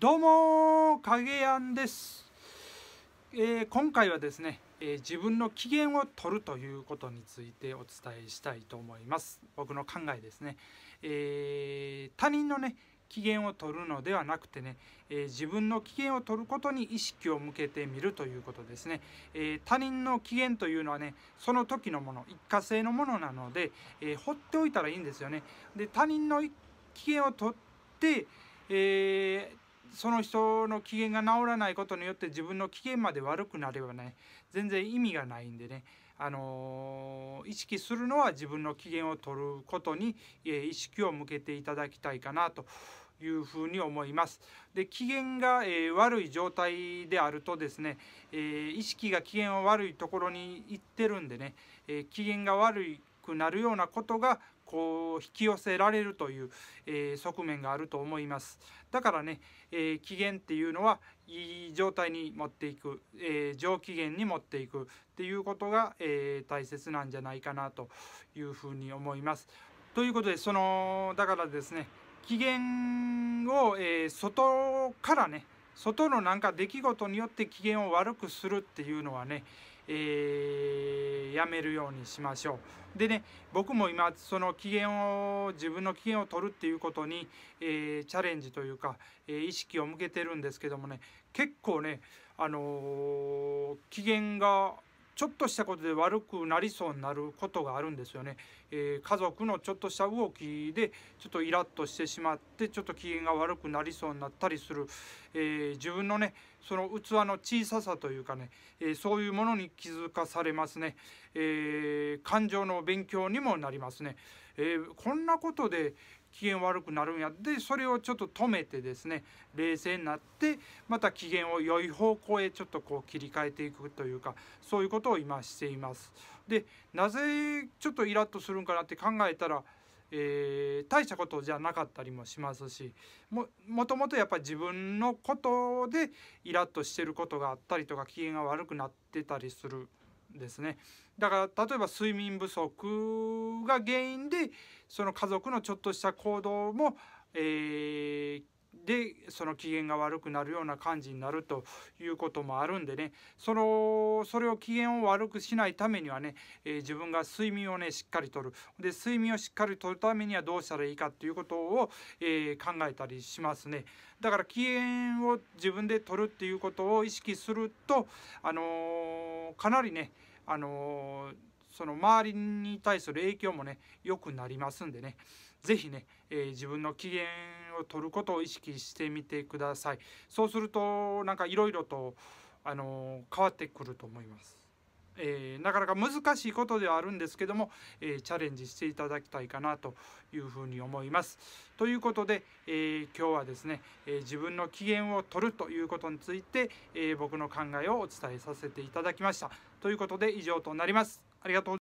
どうも影やんです、えー、今回はですね、えー、自分の機嫌を取るということについてお伝えしたいと思います僕の考えですね、えー、他人のね機嫌を取るのではなくてね、え自分の機嫌を取ることに意識を向けてみるということですね、え他人の機嫌というのはねその時のもの一過性のものなので、え放っておいたらいいんですよねで他人の機嫌を取ってえー、その人の機嫌が治らないことによって自分の機嫌まで悪くなればね全然意味がないんでね、あのー、意識するのは自分の機嫌を取ることに、え意識を向けていただきたいかなというふに思います。で機嫌が、えー、悪い状態であるとですね、えー、意識が機嫌を悪いところに行ってるんでね、えー、機嫌が悪くなるようなことがこう引き寄せられるという、え側面があると思いますだからね、え機嫌っていうのはいい状態に持っていく、え上機嫌に持っていくっていうことが、え大切なんじゃないかなというふうに思います。ということでそのだからですね機嫌を、え外からね外のなんか出来事によって機嫌を悪くするっていうのはねえー、やめるようにしましょう。でね僕も今その機嫌を自分の機嫌を取るっていうことに、えー、チャレンジというか、えー、意識を向けてるんですけどもね結構ねあの機嫌がちょっとしたことで悪くなりそうになることがあるんですよね。えー、家族のちょっとした動きでちょっとイラッとしてしまってちょっと機嫌が悪くなりそうになったりする、えー、自分のねその器の小ささというかね、えー、そういうものに気づかされますね、え感情の勉強にもなりますね。えこんなことで、機嫌悪くなるんやでそれをちょっと止めてですね冷静になってまた機嫌を良い方向へちょっとこう切り替えていくというかそういうことを今しています。でなぜちょっとイラッとするんかなって考えたら、えー、大したことじゃなかったりもしますしももともとやっぱり自分のことでイラッとしてることがあったりとか機嫌が悪くなってたりする。ですねだから例えば睡眠不足が原因でその家族のちょっとした行動も、えー、でその機嫌が悪くなるような感じになるということもあるんでねそのそれを機嫌を悪くしないためにはね、えー、自分が睡眠をねしっかりとるで睡眠をしっかりとるためにはどうしたらいいかっていうことを、えー、考えたりしますねだから機嫌を自分でとるっていうことを意識するとあのー、かなりねあのその周りに対する影響もね良くなりますんでね是非ね、え自分の機嫌を取ることを意識してみてくださいそうするとなんかいろいろとあの変わってくると思います、えー、なかなか難しいことではあるんですけども、えー、チャレンジしていただきたいかなというふうに思いますということで、えー、今日はですね、え自分の機嫌を取るということについて、え僕の考えをお伝えさせていただきましたということで以上となりますありがとう